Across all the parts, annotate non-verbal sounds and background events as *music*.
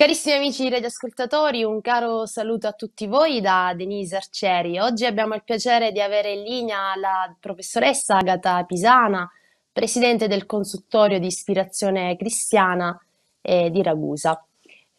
Carissimi amici radioascoltatori, un caro saluto a tutti voi da Denise Arcieri. Oggi abbiamo il piacere di avere in linea la professoressa Agata Pisana, presidente del consultorio di ispirazione cristiana eh, di Ragusa.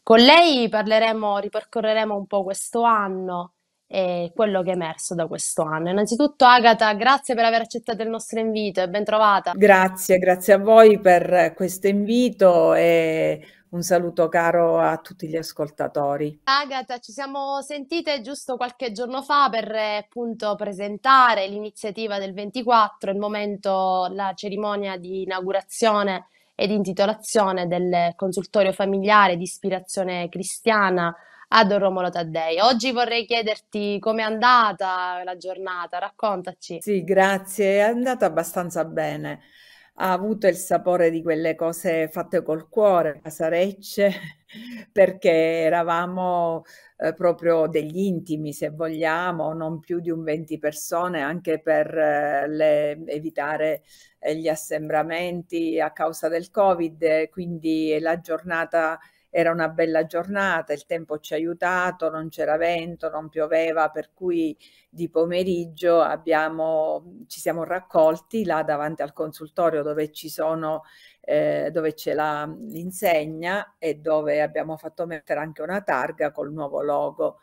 Con lei parleremo, ripercorreremo un po' questo anno e quello che è emerso da questo anno. Innanzitutto Agata, grazie per aver accettato il nostro invito e ben trovata. Grazie, grazie a voi per questo invito e un saluto caro a tutti gli ascoltatori. Agata, ci siamo sentite giusto qualche giorno fa per eh, appunto presentare l'iniziativa del 24, il momento, la cerimonia di inaugurazione ed intitolazione del consultorio familiare di ispirazione cristiana a Don Romolo Taddei. Oggi vorrei chiederti com'è andata la giornata, raccontaci. Sì, grazie, è andata abbastanza bene ha avuto il sapore di quelle cose fatte col cuore, casarecce, *laughs* perché eravamo eh, proprio degli intimi, se vogliamo, non più di un 20 persone, anche per eh, le, evitare eh, gli assembramenti a causa del Covid, quindi la giornata era una bella giornata, il tempo ci ha aiutato, non c'era vento, non pioveva, per cui di pomeriggio abbiamo, ci siamo raccolti là davanti al consultorio dove ci sono eh, dove c'è l'insegna e dove abbiamo fatto mettere anche una targa col nuovo logo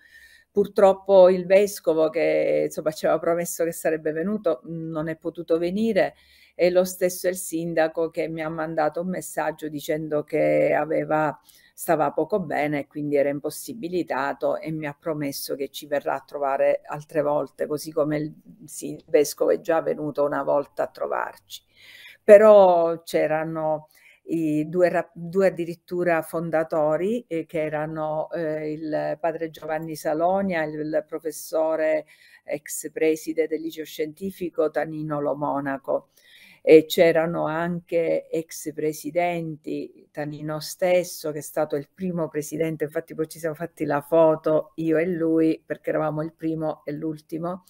Purtroppo il vescovo che insomma, ci aveva promesso che sarebbe venuto non è potuto venire e lo stesso il sindaco che mi ha mandato un messaggio dicendo che aveva, stava poco bene e quindi era impossibilitato e mi ha promesso che ci verrà a trovare altre volte, così come il, sì, il vescovo è già venuto una volta a trovarci. Però c'erano due, due, addirittura fondatori eh, che erano eh, il padre Giovanni Salonia, il, il professore ex preside del liceo scientifico Tanino Lomonaco e c'erano anche ex presidenti, Tanino stesso che è stato il primo presidente, infatti poi ci siamo fatti la foto io e lui perché eravamo il primo e l'ultimo,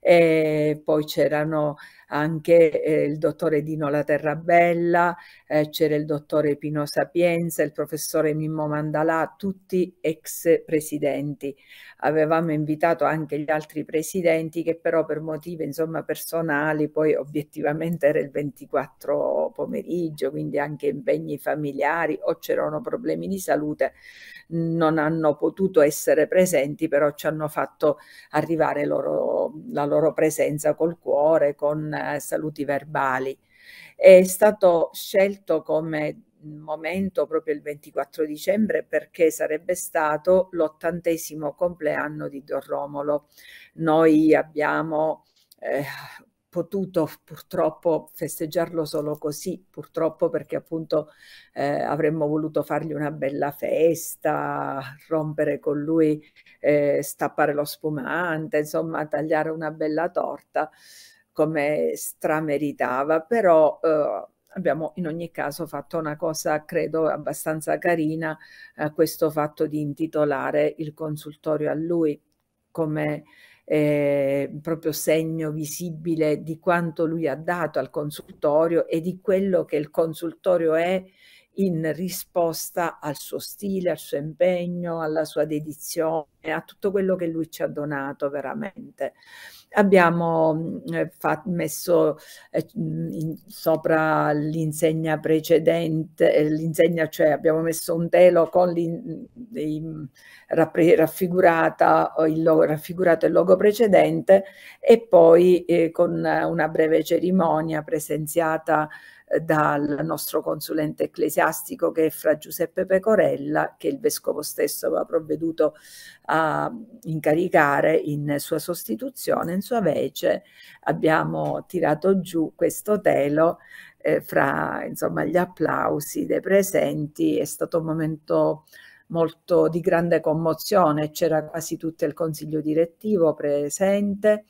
e poi c'erano anche eh, il dottore Dino Laterrabella, eh, c'era il dottore Pino Sapienza, il professore Mimmo Mandalà, tutti ex presidenti. Avevamo invitato anche gli altri presidenti che però per motivi insomma, personali, poi obiettivamente era il 24 pomeriggio, quindi anche impegni familiari o c'erano problemi di salute, non hanno potuto essere presenti, però ci hanno fatto arrivare loro la loro presenza col cuore, con eh, saluti verbali. È stato scelto come momento proprio il 24 dicembre perché sarebbe stato l'ottantesimo compleanno di Don Romolo. Noi abbiamo eh, potuto purtroppo festeggiarlo solo così, purtroppo perché appunto eh, avremmo voluto fargli una bella festa, rompere con lui, eh, stappare lo spumante, insomma tagliare una bella torta come strameritava, però eh, abbiamo in ogni caso fatto una cosa credo abbastanza carina, eh, questo fatto di intitolare il consultorio a lui come eh, proprio segno visibile di quanto lui ha dato al consultorio e di quello che il consultorio è in risposta al suo stile, al suo impegno, alla sua dedizione, a tutto quello che lui ci ha donato veramente abbiamo mm, eh, fatto, messo eh, mm, in, sopra l'insegna precedente, eh, l'insegna cioè abbiamo messo un telo con in, in, mm, raffigurata, il logo, raffigurato il logo precedente e poi eh, con una breve cerimonia presenziata eh, dal nostro consulente ecclesiastico che è fra Giuseppe Pecorella, che il vescovo stesso aveva provveduto a incaricare in sua sostituzione senso avece abbiamo tirato giù questo telo eh, fra insomma, gli applausi dei presenti. È stato un momento molto di grande commozione, c'era quasi tutto il consiglio direttivo presente,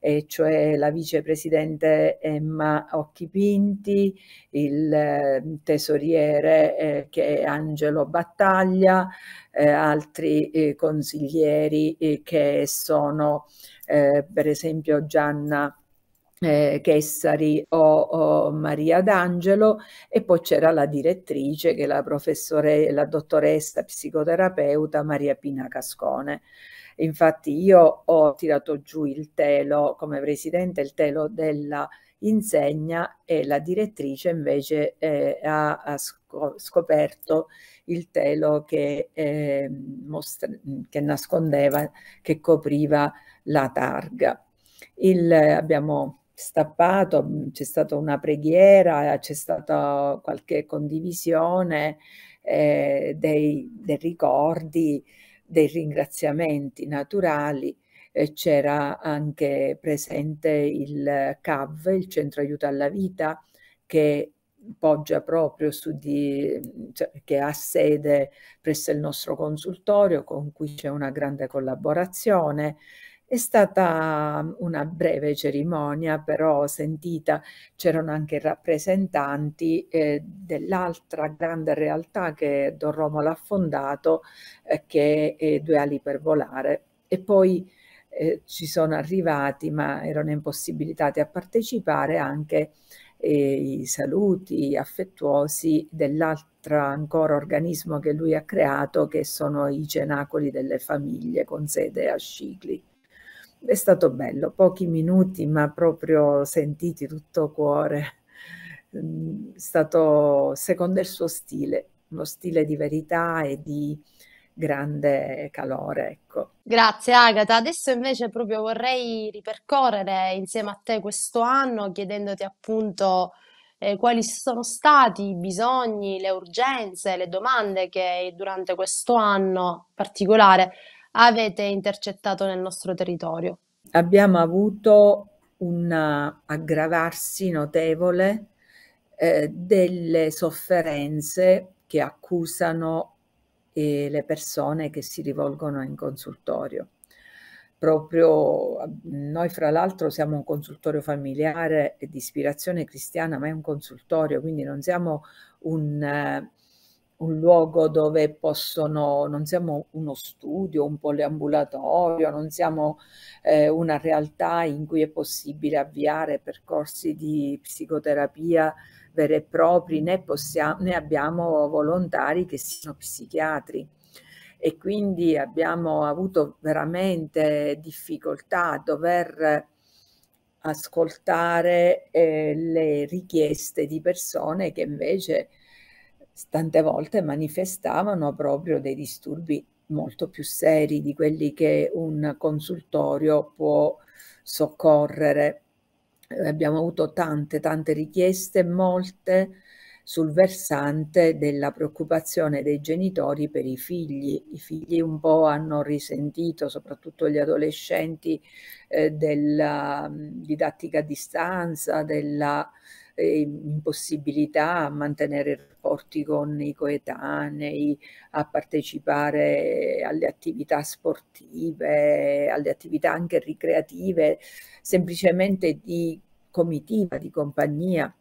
e cioè la vicepresidente Emma Occhipinti, il ehm, tesoriere eh, che è Angelo Battaglia, eh, altri eh, consiglieri eh, che sono eh, per esempio Gianna eh, Chessari o, o, Maria D'Angelo e poi c'era la direttrice che è la professore, la dottoressa psicoterapeuta Maria Pina Cascone. Infatti io ho tirato giù il telo come presidente, il telo della insegna e la direttrice invece eh, ha, ha scoperto il telo che, eh, mostra, che nascondeva, che copriva la targa. Il, abbiamo stappato, c'è stata una preghiera, c'è stata qualche condivisione eh, dei, dei, ricordi, dei ringraziamenti naturali c'era anche presente il CAV, il Centro Aiuto alla Vita, che poggia proprio su di, cioè, che ha sede presso il nostro consultorio con cui c'è una grande collaborazione. È stata um, una breve cerimonia, però sentita, c'erano anche rappresentanti eh, dell'altra grande realtà che Don Romolo ha fondato, eh, che è Due Ali per Volare. E poi eh, ci sono arrivati, ma erano impossibilitati a partecipare anche e i saluti affettuosi dell'altro ancora organismo che lui ha creato che sono i cenacoli delle famiglie con sede a Scicli. È stato bello, pochi minuti ma proprio sentiti tutto cuore. Mm, è stato secondo il suo stile, uno stile di verità e di grande calore. Ecco. Grazie Agata, adesso invece proprio vorrei ripercorrere insieme a te questo anno chiedendoti appunto eh, quali sono stati i bisogni, le urgenze, le domande che durante questo anno particolare avete intercettato nel nostro territorio. Abbiamo avuto un aggravarsi notevole eh, delle sofferenze che accusano e le persone che si rivolgono in consultorio. Proprio noi, fra l'altro, siamo un consultorio familiare di ispirazione cristiana, ma è un consultorio, quindi non siamo un, un luogo dove possono, non siamo uno studio, un poliambulatorio, non siamo eh, una realtà in cui è possibile avviare percorsi di psicoterapia veri e propri, né, possiamo, né abbiamo volontari che siano psichiatri e quindi abbiamo avuto veramente difficoltà a dover ascoltare eh, le richieste di persone che invece tante volte manifestavano proprio dei disturbi molto più seri di quelli che un consultorio può soccorrere abbiamo avuto tante, tante richieste, molte sul versante della preoccupazione dei genitori per i figli. I figli un po' hanno risentito, soprattutto gli adolescenti, eh, della didattica a distanza, della eh, impossibilità a mantenere rapporti con i coetanei, a partecipare alle attività sportive, alle attività anche ricreative, semplicemente di comitiva, di compagnia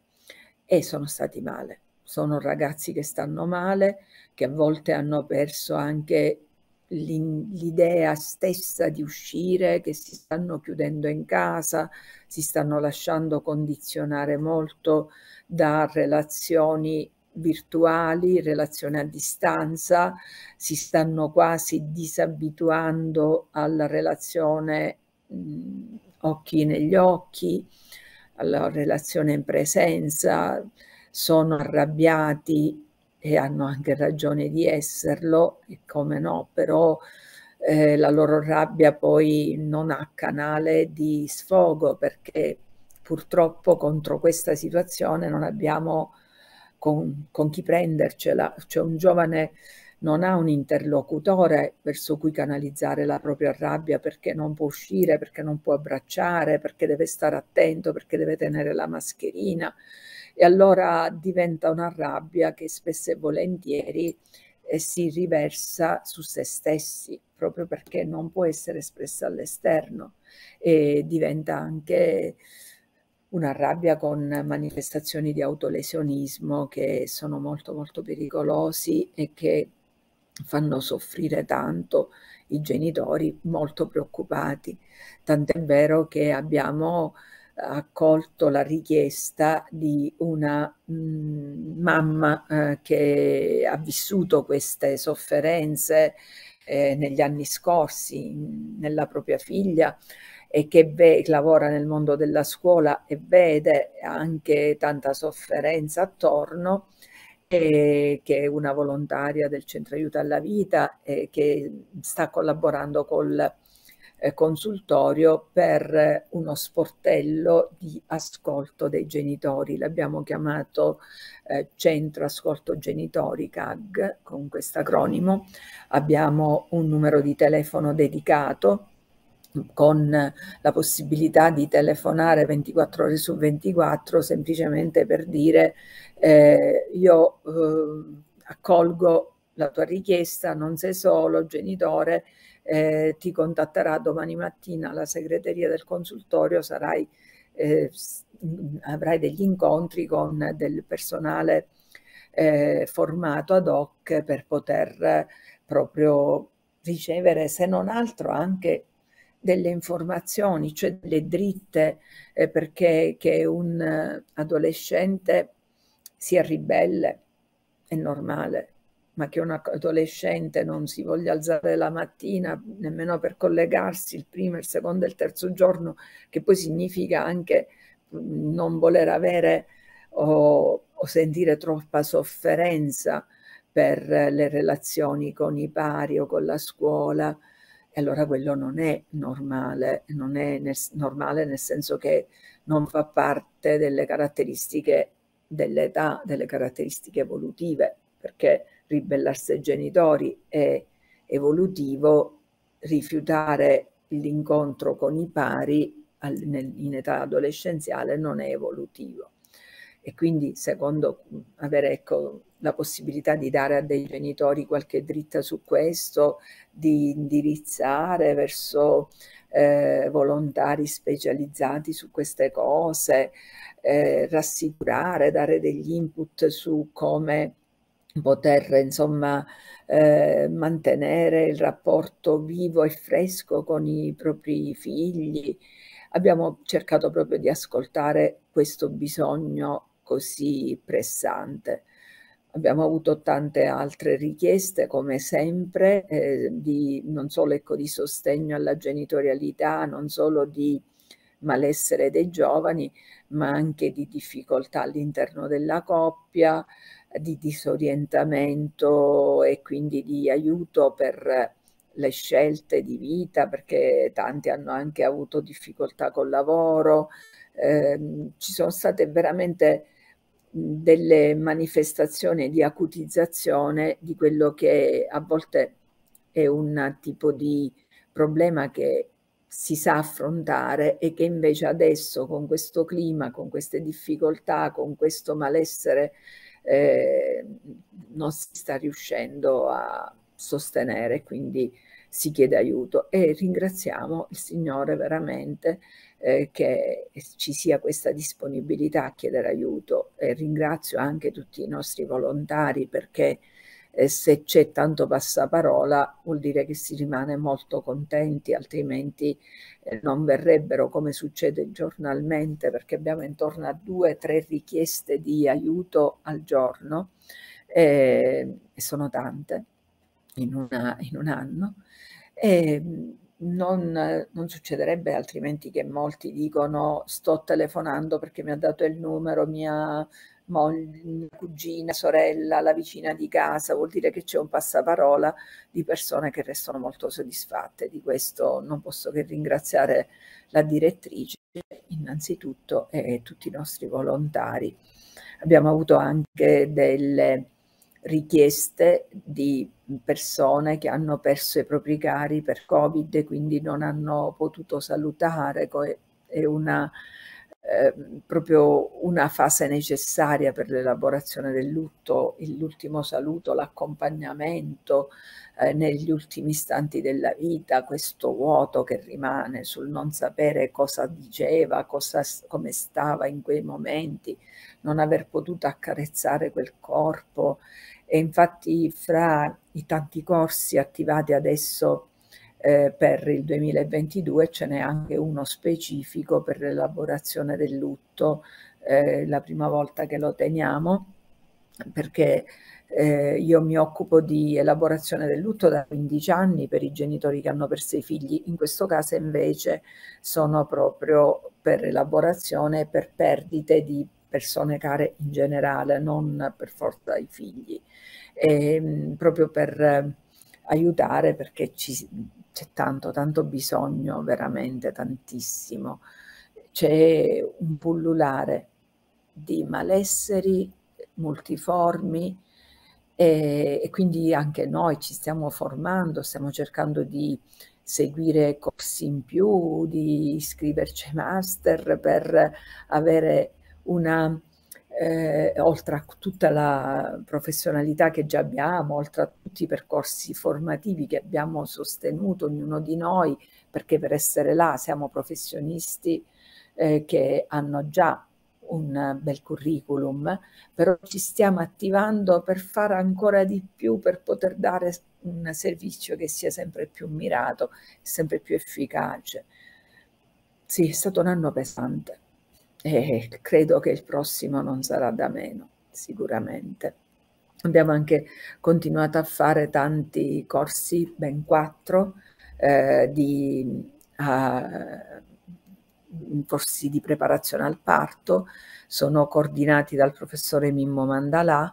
e sono stati male. Sono ragazzi che stanno male, che a volte hanno perso anche l'idea stessa di uscire, che si stanno chiudendo in casa, si stanno lasciando condizionare molto da relazioni virtuali, relazioni a distanza, si stanno quasi disabituando alla relazione mh, mm, occhi negli occhi, alla relazione in presenza, sono arrabbiati e hanno anche ragione di esserlo, e come no, però eh, la loro rabbia poi non ha canale di sfogo perché purtroppo contro questa situazione non abbiamo con, con chi prendercela, cioè un giovane non ha un interlocutore verso cui canalizzare la propria rabbia perché non può uscire, perché non può abbracciare, perché deve stare attento, perché deve tenere la mascherina e allora diventa una rabbia che spesso e volentieri eh, si riversa su se stessi proprio perché non può essere espressa all'esterno e diventa anche una rabbia con manifestazioni di autolesionismo che sono molto molto pericolosi e che fanno soffrire tanto i genitori molto preoccupati. Tant'è vero che abbiamo accolto la richiesta di una mh, mm, mamma eh, che ha vissuto queste sofferenze eh, negli anni scorsi nella propria figlia e che ve- lavora nel mondo della scuola e vede anche tanta sofferenza attorno e che è una volontaria del centro aiuto alla vita e che sta collaborando col eh, consultorio per eh, uno sportello di ascolto dei genitori. L'abbiamo chiamato eh, Centro Ascolto Genitori CAG con questo acronimo. Abbiamo un numero di telefono dedicato con la possibilità di telefonare 24 ore su 24 semplicemente per dire eh, io eh, accolgo la tua richiesta, non sei solo genitore, eh, ti contatterà domani mattina la segreteria del consultorio, sarai, eh, avrai degli incontri con del personale eh, formato ad hoc per poter eh, proprio ricevere se non altro anche delle informazioni, cioè delle dritte, eh, perché che un adolescente sia ribelle è normale, ma che un adolescente non si voglia alzare la mattina nemmeno per collegarsi il primo, il secondo e il terzo giorno, che poi significa anche non voler avere o, o sentire troppa sofferenza per le relazioni con i pari o con la scuola. E allora quello non è normale, non è nel, normale nel senso che non fa parte delle caratteristiche dell'età, delle caratteristiche evolutive, perché ribellarsi ai genitori è evolutivo, rifiutare l'incontro con i pari in età adolescenziale non è evolutivo. E quindi secondo avere ecco, la possibilità di dare a dei genitori qualche dritta su questo, di indirizzare verso eh, volontari specializzati su queste cose, eh, rassicurare, dare degli input su come poter insomma eh, mantenere il rapporto vivo e fresco con i propri figli. Abbiamo cercato proprio di ascoltare questo bisogno così pressante. Abbiamo avuto tante altre richieste, come sempre, eh, di, non solo ecco, di sostegno alla genitorialità, non solo di malessere dei giovani, ma anche di difficoltà all'interno della coppia, di disorientamento e quindi di aiuto per le scelte di vita, perché tanti hanno anche avuto difficoltà col lavoro, eh, ci sono state veramente delle manifestazioni di acutizzazione di quello che a volte è un tipo di problema che si sa affrontare e che invece adesso con questo clima, con queste difficoltà, con questo malessere eh, non si sta riuscendo a sostenere, quindi si chiede aiuto e ringraziamo il Signore veramente eh, che ci sia questa disponibilità a chiedere aiuto e ringrazio anche tutti i nostri volontari perché se c'è tanto passaparola vuol dire che si rimane molto contenti, altrimenti eh, non verrebbero come succede giornalmente perché abbiamo intorno a due o tre richieste di aiuto al giorno eh, e sono tante in, una, in un anno. E, ehm, non, non, succederebbe altrimenti che molti dicono sto telefonando perché mi ha dato il numero, mi ha moglie, cugina, sorella, la vicina di casa, vuol dire che c'è un passaparola di persone che restano molto soddisfatte. Di questo non posso che ringraziare la direttrice innanzitutto e tutti i nostri volontari. Abbiamo avuto anche delle richieste di persone che hanno perso i propri cari per Covid e quindi non hanno potuto salutare. È una eh, proprio una fase necessaria per l'elaborazione del lutto, l'ultimo saluto, l'accompagnamento eh, negli ultimi istanti della vita, questo vuoto che rimane sul non sapere cosa diceva, cosa, come stava in quei momenti, non aver potuto accarezzare quel corpo. E infatti fra i tanti corsi attivati adesso eh, per il 2022 ce n'è anche uno specifico per l'elaborazione del lutto, eh, la prima volta che lo teniamo, perché eh, io mi occupo di elaborazione del lutto da 15 anni per i genitori che hanno perso i figli, in questo caso invece sono proprio per elaborazione per perdite di persone care in generale, non per forza i figli, e, ehm, proprio per eh, aiutare perché ci, c'è tanto, tanto bisogno, veramente tantissimo. C'è un pullulare di malesseri multiformi e, e, quindi anche noi ci stiamo formando, stiamo cercando di seguire corsi in più, di iscriverci ai master per avere una eh, oltre a tutta la professionalità che già abbiamo, oltre a tutti i percorsi formativi che abbiamo sostenuto ognuno di noi, perché per essere là siamo professionisti eh, che hanno già un bel curriculum, però ci stiamo attivando per fare ancora di più, per poter dare un servizio che sia sempre più mirato, sempre più efficace. Sì, è stato un anno pesante e eh, credo che il prossimo non sarà da meno, sicuramente. Abbiamo anche continuato a fare tanti corsi, ben quattro, eh, di, uh, corsi di preparazione al parto, sono coordinati dal professore Mimmo Mandalà,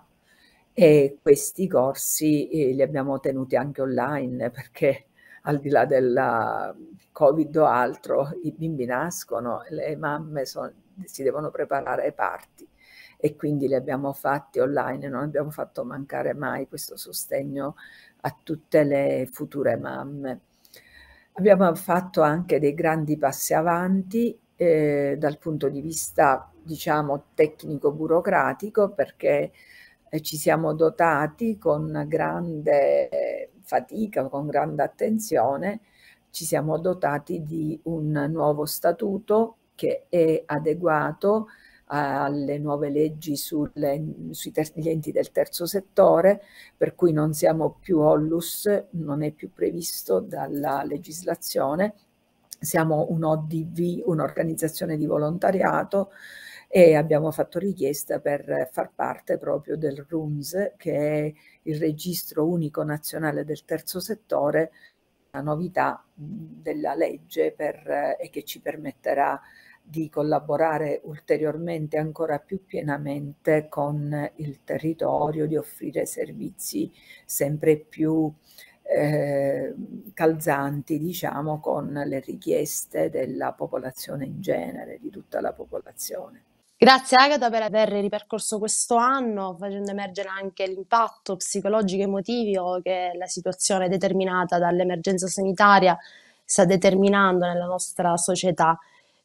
e questi corsi eh, li abbiamo tenuti anche online perché al di là della covid o altro, i bimbi nascono, le mamme sono, si devono preparare ai parti e quindi li abbiamo fatti online, non abbiamo fatto mancare mai questo sostegno a tutte le future mamme. Abbiamo fatto anche dei grandi passi avanti eh, dal punto di vista, diciamo, tecnico-burocratico perché eh, ci siamo dotati con grande fatica, con grande attenzione ci siamo dotati di un nuovo statuto che è adeguato eh, alle nuove leggi sui sugli enti del terzo settore, per cui non siamo più ollus, non è più previsto dalla legislazione, siamo un ODV, un'organizzazione di volontariato e abbiamo fatto richiesta per far parte proprio del RUNS, che è il registro unico nazionale del terzo settore, novità della legge per, eh, e che ci permetterà di collaborare ulteriormente ancora più pienamente con il territorio, di offrire servizi sempre più eh, calzanti diciamo con le richieste della popolazione in genere, di tutta la popolazione. Grazie Agata per aver ripercorso questo anno facendo emergere anche l'impatto psicologico e emotivo che la situazione determinata dall'emergenza sanitaria sta determinando nella nostra società.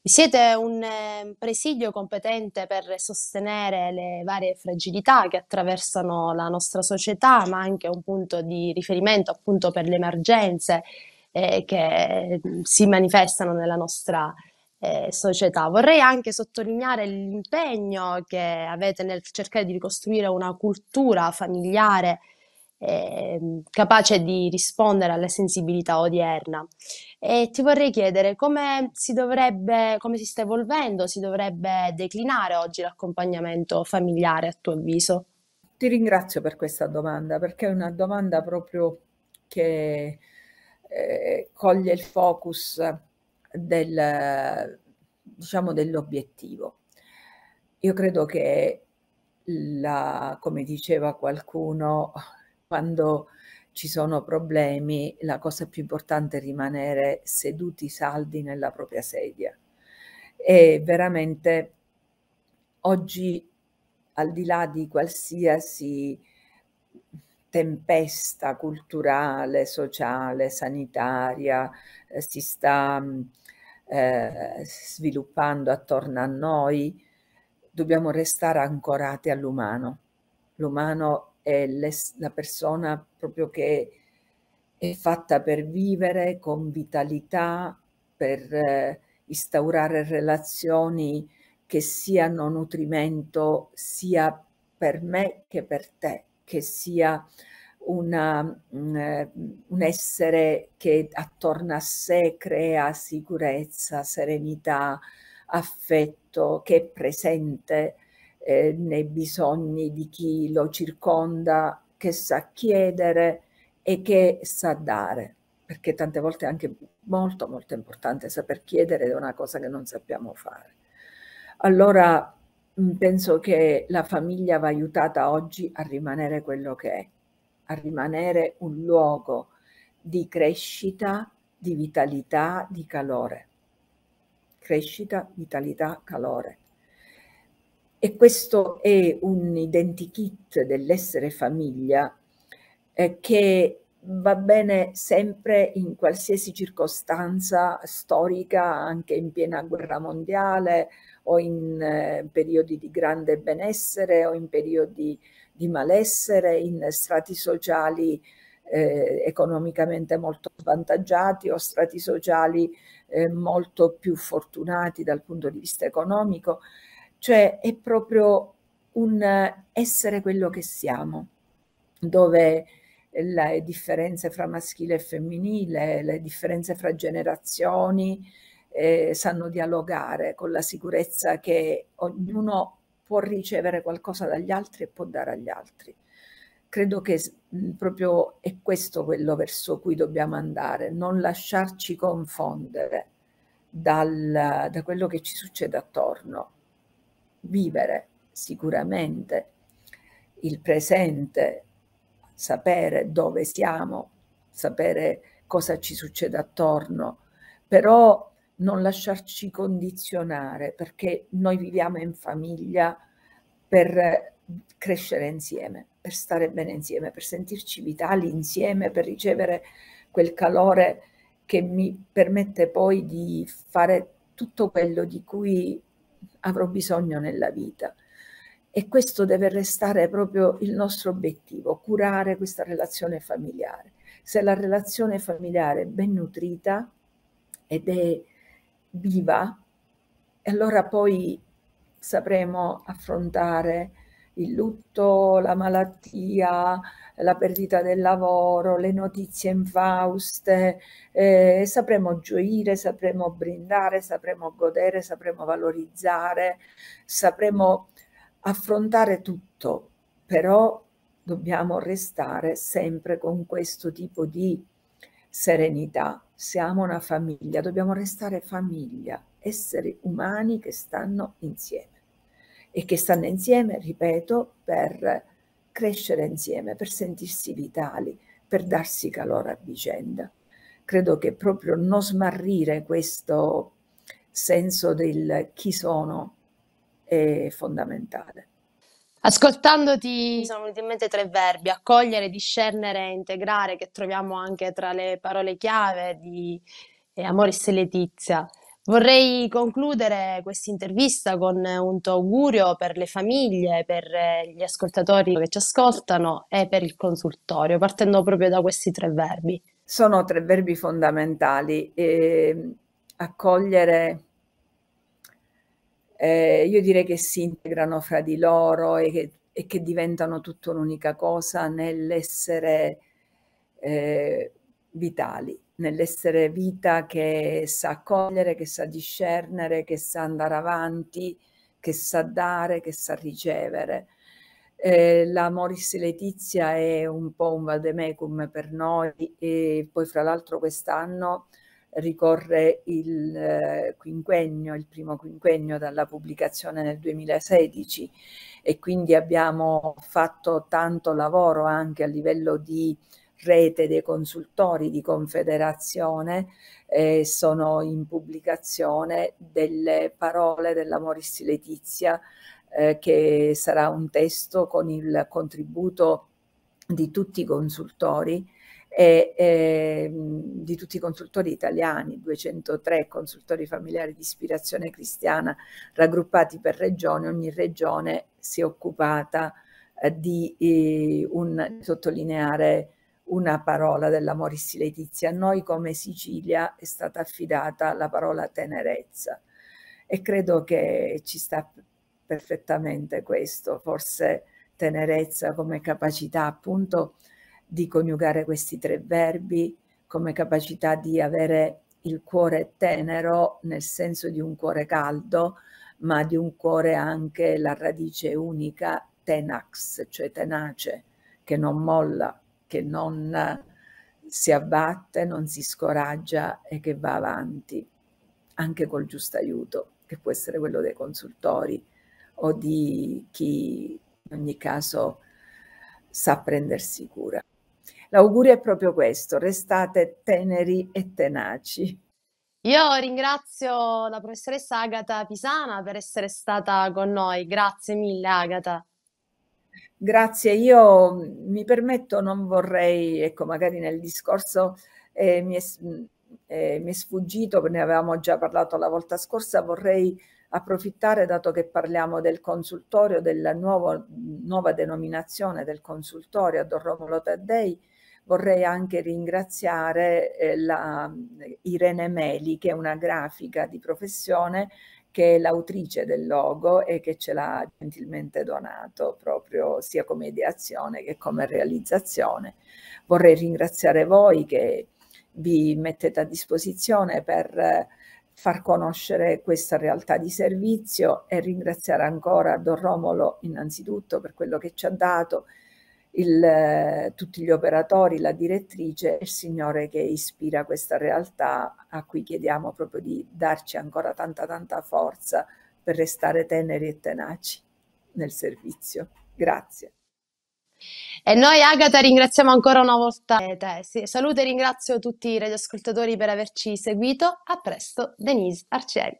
Siete un ehm, presidio competente per sostenere le varie fragilità che attraversano la nostra società, ma anche un punto di riferimento appunto per le emergenze eh, che mm, si manifestano nella nostra società eh, società. Vorrei anche sottolineare l'impegno che avete nel cercare di ricostruire una cultura familiare eh, capace di rispondere alle sensibilità odierna. E ti vorrei chiedere come si dovrebbe, come si sta evolvendo, si dovrebbe declinare oggi l'accompagnamento familiare a tuo avviso? Ti ringrazio per questa domanda perché è una domanda proprio che eh, coglie il focus del, diciamo, dell'obiettivo. Io credo che, la, come diceva qualcuno, quando ci sono problemi, la cosa più importante è rimanere seduti saldi nella propria sedia. E veramente oggi, al di là di qualsiasi tempesta culturale, sociale, sanitaria eh, si sta mm, eh, sviluppando attorno a noi, dobbiamo restare ancorati all'umano. L'umano è la persona proprio che è fatta per vivere con vitalità, per eh, instaurare relazioni che siano nutrimento sia per me che per te che sia una, mm, eh, un essere che attorno a sé crea sicurezza, serenità, affetto, che è presente eh, nei bisogni di chi lo circonda, che sa chiedere e che sa dare, perché tante volte è anche molto molto importante saper chiedere è una cosa che non sappiamo fare. Allora Mm, penso che la famiglia va aiutata oggi a rimanere quello che è, a rimanere un luogo di crescita, di vitalità, di calore. Crescita, vitalità, calore. E questo è un identikit dell'essere famiglia eh, che va bene sempre in qualsiasi circostanza storica, anche in piena guerra mondiale o in eh, periodi di grande benessere o in periodi di malessere, in strati sociali eh, economicamente molto svantaggiati o strati sociali eh, molto più fortunati dal punto di vista economico, cioè è proprio un essere quello che siamo, dove le differenze fra maschile e femminile, le differenze fra generazioni, eh, sanno dialogare con la sicurezza che ognuno può ricevere qualcosa dagli altri e può dare agli altri. Credo che mh, proprio è questo quello verso cui dobbiamo andare, non lasciarci confondere dal, da quello che ci succede attorno, vivere sicuramente il presente, sapere dove siamo, sapere cosa ci succede attorno, però non lasciarci condizionare perché noi viviamo in famiglia per crescere insieme, per stare bene insieme, per sentirci vitali insieme, per ricevere quel calore che mi permette poi di fare tutto quello di cui avrò bisogno nella vita. E questo deve restare proprio il nostro obiettivo, curare questa relazione familiare. Se la relazione familiare è ben nutrita ed è viva, e allora poi sapremo affrontare il lutto, la malattia, la perdita del lavoro, le notizie infauste, eh, sapremo gioire, sapremo brindare, sapremo godere, sapremo valorizzare, sapremo affrontare tutto, però dobbiamo restare sempre con questo tipo di serenità. Siamo una famiglia, dobbiamo restare famiglia, esseri umani che stanno insieme e che stanno insieme, ripeto, per crescere insieme, per sentirsi vitali, per darsi calore a vicenda. Credo che proprio non smarrire questo senso del chi sono è fondamentale. Ascoltandoti mi sono venuti in mente tre verbi, accogliere, discernere e integrare, che troviamo anche tra le parole chiave di eh, Amoris e Letizia. Vorrei concludere questa intervista con un tuo augurio per le famiglie, per eh, gli ascoltatori che ci ascoltano e per il consultorio, partendo proprio da questi tre verbi. Sono tre verbi fondamentali. Eh, accogliere eh, io direi che si integrano fra di loro e che, e che diventano tutta un'unica cosa nell'essere eh, vitali, nell'essere vita che sa accogliere, che sa discernere, che sa andare avanti, che sa dare, che sa ricevere. Eh, la Moris Letizia è un po' un vademecum per noi e poi fra l'altro quest'anno ricorre il eh, quinquennio, il primo quinquennio dalla pubblicazione nel 2016 e quindi abbiamo fatto tanto lavoro anche a livello di rete dei consultori di Confederazione e sono in pubblicazione delle parole della Morissi Letizia eh, che sarà un testo con il contributo di tutti i consultori e, e, di tutti i consultori italiani, 203 consultori familiari di ispirazione cristiana raggruppati per regione, ogni regione si è occupata eh, di eh, un, sottolineare una parola dell'amoris letizia. A noi come Sicilia è stata affidata la parola tenerezza e credo che ci sta perfettamente questo, forse tenerezza come capacità appunto di coniugare questi tre verbi come capacità di avere il cuore tenero nel senso di un cuore caldo, ma di un cuore anche la radice unica tenax, cioè tenace, che non molla, che non eh, si abbatte, non si scoraggia e che va avanti, anche col giusto aiuto, che può essere quello dei consultori o di chi in ogni caso sa prendersi cura l'augurio è proprio questo, restate teneri e tenaci. Io ringrazio la professoressa Agata Pisana per essere stata con noi, grazie mille Agata. Grazie, io mm, mi permetto, non vorrei, ecco magari nel discorso eh, mi, è, mm, eh, mi è sfuggito, ne avevamo già parlato la volta scorsa, vorrei approfittare, dato che parliamo del consultorio, della nuova, nuova denominazione del consultorio a Don Romolo Taddei, vorrei anche ringraziare eh, la Irene Meli, che è una grafica di professione, che è l'autrice del logo e che ce l'ha gentilmente donato proprio sia come ideazione che come realizzazione. Vorrei ringraziare voi che vi mettete a disposizione per eh, far conoscere questa realtà di servizio e ringraziare ancora Don Romolo innanzitutto per quello che ci ha dato il, tutti gli operatori, la direttrice e il Signore che ispira questa realtà a cui chiediamo proprio di darci ancora tanta tanta forza per restare teneri e tenaci nel servizio. Grazie. E noi Agata ringraziamo ancora una volta te. Saluto e ringrazio tutti i radioascoltatori per averci seguito. A presto, Denise Arcieri.